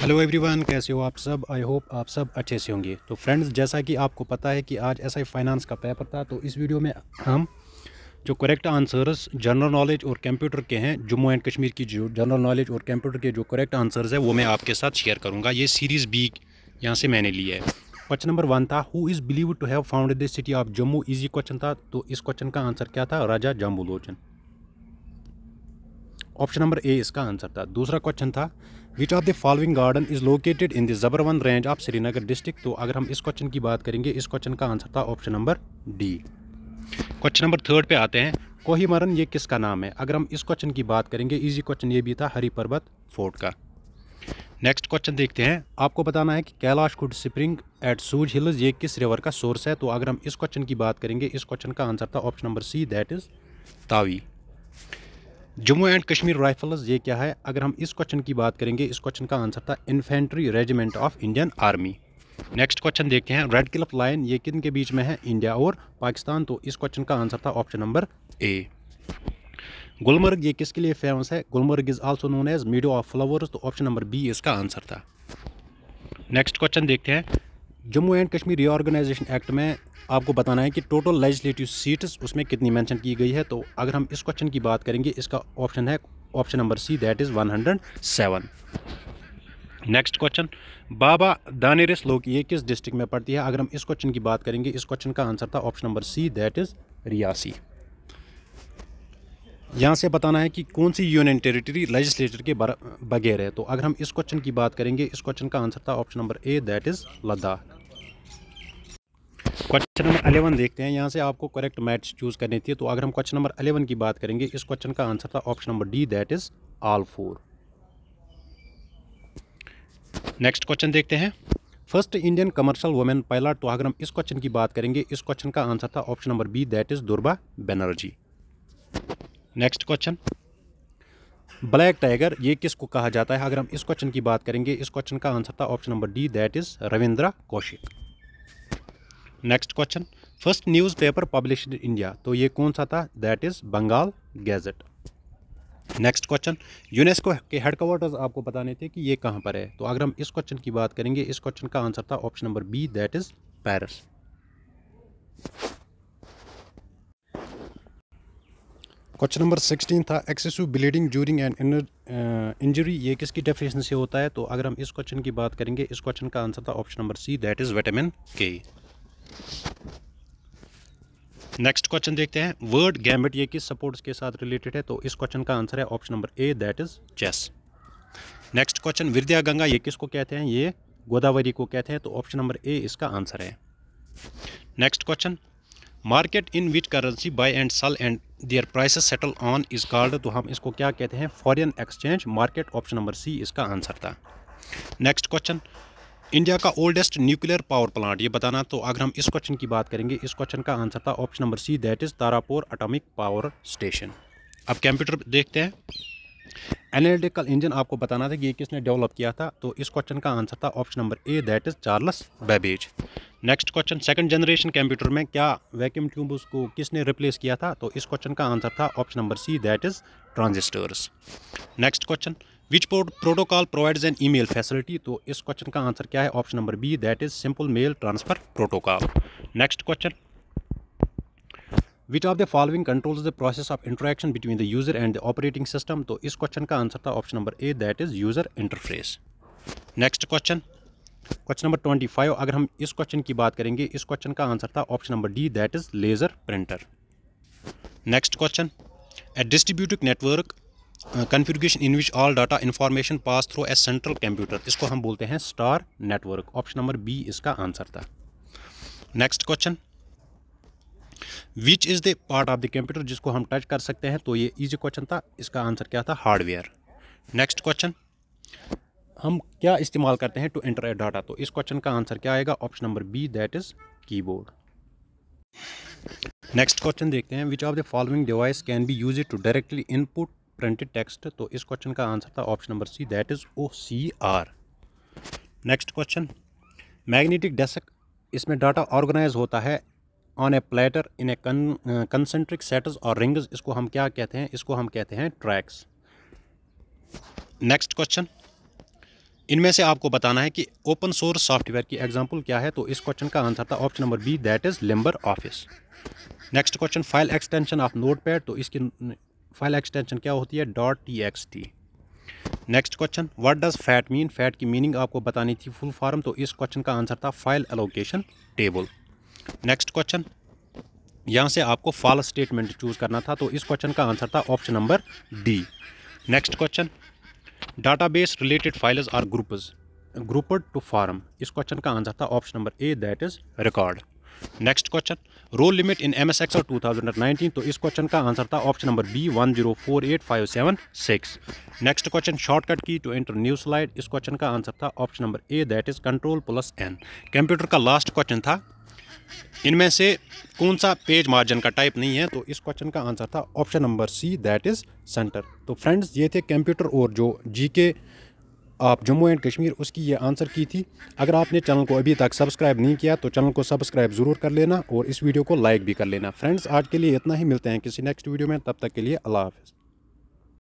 hello everyone कैसे हो आप सब आई होप आप सब अच्छे से होंगे तो फ्रेंड्स जैसा कि आपको पता है कि आज एस आई फाइनेंस का पेपर था तो इस वीडियो में हम जो करेक्ट आंसर्स जनरल नॉलेज और कंप्यूटर के हैं जम्मू एंड कश्मीर की जो जनरल नॉलेज और कंप्यूटर के जो करेक्ट आंसर्स है वो मैं आपके साथ शेयर करूँगा ये सीरीज़ बी यहाँ से मैंने लिया है क्वेश्चन नंबर वन था who is believe to have founded the city of Jammu easy question था तो इस क्वेश्चन का आंसर क्या था राजा जाम्बुलोचन ऑप्शन नंबर ए इसका आंसर था दूसरा क्वेश्चन था which of the following garden is located in the Zabarwan range of Srinagar district तो अगर हम इस क्वेश्चन की बात करेंगे इस क्वेश्चन का आंसर था option number D question number third पे आते हैं कोहिमरन ये किसका नाम है अगर हम इस क्वेश्चन की बात करेंगे इजी क्वेश्चन ये भी था हरी पर्वत फोर्ट का नेक्स्ट क्वेश्चन देखते हैं आपको बताना है कि Kailash Kund spring at Sooj hills ये किस रिवर का सोर्स है तो अगर हम इस क्वेश्चन की बात करेंगे इस क्वेश्चन का आंसर था option number C that is Tawi Jammu and Kashmir rifles ये क्या है अगर हम इस क्वेश्चन की बात करेंगे इस क्वेश्चन का आंसर था infantry regiment of Indian army next question देखते हैं रेड क्लिफ लाइन ये किन के बीच में है इंडिया और पाकिस्तान तो इस क्वेश्चन का आंसर था ऑप्शन नंबर ए गुलमर्ग ये किसके लिए फेमस है Gulmarg is also known as meadow of flowers तो ऑप्शन नंबर बी इसका आंसर था नेक्स्ट क्वेश्चन देखते हैं Jammu and Kashmir reorganisation act में आपको बताना है कि टोटल लेजिस्लेटिव सीट्स उसमें कितनी मेंशन की गई है तो अगर हम इस क्वेश्चन की बात करेंगे इसका ऑप्शन है option number C that is 107 next question Baba दानिरस लोक ये किस डिस्ट्रिक्ट में पड़ती है अगर हम इस क्वेश्चन की बात करेंगे इस क्वेश्चन का आंसर था option number C that is Reasi यहाँ से बताना है कि कौन सी यूनियन टेरिटरी लेजिस्लेचर के बगैर है तो अगर हम इस क्वेश्चन की बात करेंगे इस क्वेश्चन का आंसर था option number A that is Ladakh question number eleven देखते हैं यहाँ से आपको करेक्ट मैच चूज़ करनी थी तो अगर हम क्वेश्चन नंबर अलेवन की बात करेंगे इस क्वेश्चन का आंसर था option number D that is all four next question देखते हैं first Indian commercial women pilot तो अगर हम इस क्वेश्चन की बात करेंगे इस क्वेश्चन का आंसर था option number B that is Durba Banerjee next question black tiger ये किसको कहा जाता है अगर हम इस क्वेश्चन की बात करेंगे इस क्वेश्चन का आंसर था option number D that is Ravindra Kaushik next question first newspaper publish in India तो ये कौन सा था that is Bengal gazette next question UNESCO के हेडक्वार्टर्स आपको बताने थे कि ये कहाँ पर है तो अगर हम इस क्वेश्चन की बात करेंगे इस क्वेश्चन का आंसर था option number B that is Paris question number sixteen था excessive bleeding during and inner injury ये किसकी डेफिनेशन से होता है तो अगर हम इस क्वेश्चन की बात करेंगे इस क्वेश्चन का आंसर था option number C that is vitamin K next question देखते हैं वर्ड गैमेट ये किस सपोर्ट्स के साथ रिलेटेड है तो इस क्वेश्चन का आंसर है option number A that is chess next question Vidya Ganga ये किसको कहते हैं ये गोदावरी को कहते हैं तो ऑप्शन नंबर ए इसका आंसर है next question market in which currency buy and sell and their prices settle on is called तो हम इसको क्या कहते हैं foreign exchange market option number C इसका आंसर था नेक्स्ट क्वेश्चन इंडिया का ओल्डेस्ट न्यूक्लियर पावर प्लांट ये बताना तो अगर हम इस क्वेश्चन की बात करेंगे इस क्वेश्चन का आंसर था option number C that is Tarapur atomic power station अब कंप्यूटर देखते हैं एनालिटिकल इंजन आपको बताना था कि ये किसने डेवलप किया था तो इस क्वेश्चन का आंसर था option number A that is Charles Babbage next question second generation computer में क्या वैक्यूम ट्यूब उसको किसने रिप्लेस किया था तो इस क्वेश्चन का आंसर था option number C that is transistors next question which protocol provides an email facility तो इस क्वेश्चन का आंसर क्या है option number B that is simple mail transfer protocol next question which of the following control the process of interaction between the user and the operating system तो इस question का answer था option number A that is user interface next question question number twenty five अगर हम इस question की बात करेंगे इस क्वेश्चन का आंसर था option number D that is laser printer next question a distributive network configuration in which all data information pass through a central computer इसको हम बोलते हैं star network option number B इसका आंसर था next question which is the part of the computer जिसको हम touch कर सकते हैं तो ये इजी क्वेश्चन था इसका आंसर क्या था हार्डवेयर नेक्स्ट क्वेश्चन हम क्या इस्तेमाल करते हैं टू एंटर ए डाटा तो इस क्वेश्चन का आंसर क्या आएगा option number B that is keyboard next question देखते हैं which of the following device can be use to directly input printed text तो इस क्वेश्चन का आंसर था option number C that is O C R next question magnetic disk इसमें data organise होता है on a platter in a concentric sets और rings इसको हम क्या कहते हैं इसको हम कहते हैं ट्रैक्स नेक्स्ट क्वेश्चन इनमें से आपको बताना है कि ओपन सोर्स सॉफ्टवेयर की एग्जांपल क्या है तो इस क्वेश्चन का आंसर था option number B that is Libre office next question file extension of note तो इसकी फाइल एक्सटेंशन क्या होती है dot T X T next question what does FAT mean FAT की मीनिंग आपको बतानी थी फुल फॉर्म तो इस क्वेश्चन का आंसर था file allocation table next question यहाँ से आपको फॉल स्टेटमेंट चूज़ करना था तो इस क्वेश्चन का आंसर था option number D next question base related files are groups grouped to form इस क्वेश्चन का आंसर था option number A that is record next question row limit in M S Excel two thousand nineteen तो इस question का answer था option number B one zero four eight five seven six next question shortcut key to enter new slide इस question का answer था option number A that is control plus N computer का last question था इनमें से कौन सा page margin का टाइप नहीं है तो इस क्वेश्चन का आंसर था option number C that is centre तो फ्रेंड्स ये थे कंप्यूटर और जो जीके आप जम्मू एंड कश्मीर उसकी ये आंसर की थी अगर आपने चैनल को अभी तक सब्सक्राइब नहीं किया तो चैनल को सब्सक्राइब ज़रूर कर लेना और इस वीडियो को लाइक भी कर लेना फ्रेंड्स आज के लिए इतना ही मिलते हैं किसी नेक्स्ट वीडियो में तब तक के लिए अल्लाह हाफिज़